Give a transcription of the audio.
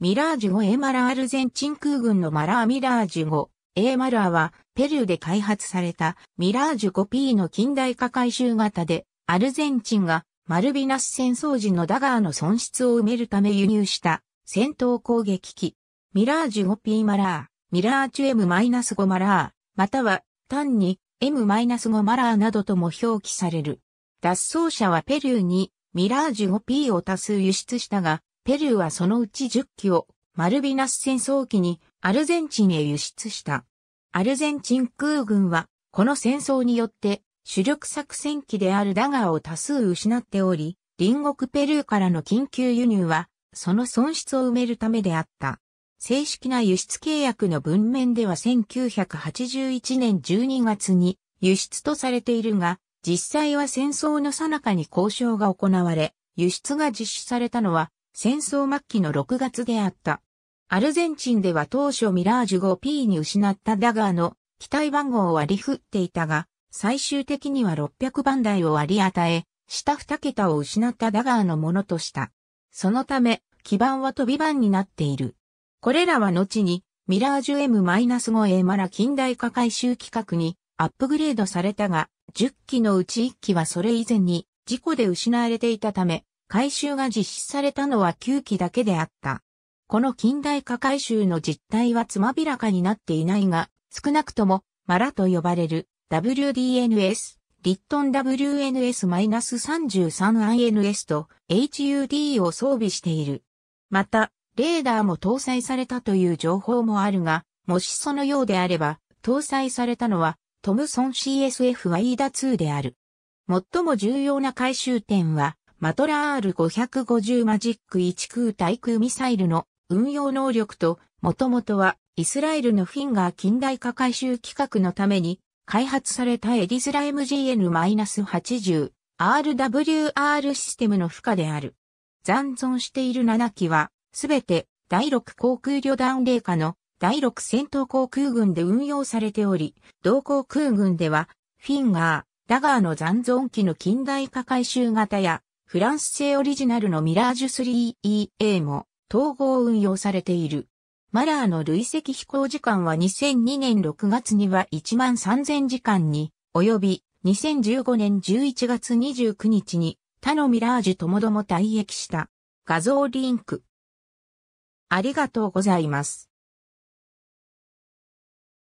ミラージュ5 A マラアルゼンチン空軍のマラーミラージュ5 A マラーはペルーで開発されたミラージュ 5P の近代化回収型でアルゼンチンがマルビナス戦争時のダガーの損失を埋めるため輸入した戦闘攻撃機。ミラージュ 5P マラー、ミラーチュ M-5 マラー、または単に M-5 マラーなどとも表記される。脱走者はペルーにミラージュ 5P を多数輸出したが、ペルーはそのうち10機をマルビナス戦争機にアルゼンチンへ輸出した。アルゼンチン空軍はこの戦争によって主力作戦機であるダガーを多数失っており、隣国ペルーからの緊急輸入はその損失を埋めるためであった。正式な輸出契約の文面では1981年12月に輸出とされているが、実際は戦争の最中に交渉が行われ、輸出が実施されたのは戦争末期の6月であった。アルゼンチンでは当初ミラージュ 5P に失ったダガーの機体番号を割り振っていたが、最終的には600番台を割り与え、下2桁を失ったダガーのものとした。そのため、基板は飛び板になっている。これらは後に、ミラージュ M-5A マラ近代化改修規格にアップグレードされたが、10機のうち1機はそれ以前に事故で失われていたため、改修が実施されたのは9機だけであった。この近代化改修の実態はつまびらかになっていないが、少なくとも、マラと呼ばれる WDNS、リットン WNS-33INS と HUD を装備している。また、レーダーも搭載されたという情報もあるが、もしそのようであれば、搭載されたのは、トムソン CSF ワイダ2である。最も重要な回収点は、マトラー550マジック1空対空ミサイルの運用能力と、もともとはイスラエルのフィンガー近代化改修企画のために開発されたエディスラ MGN-80 RWR システムの負荷である。残存している7機は、すべて第6航空旅団霊下の第6戦闘航空軍で運用されており、同航空軍では、フィンガー、ダガーの残存機の近代化改修型や、フランス製オリジナルのミラージュ 3EA も統合運用されている。マラーの累積飛行時間は2002年6月には1万3000時間に及び2015年11月29日に他のミラージュともども退役した。画像リンク。ありがとうございます。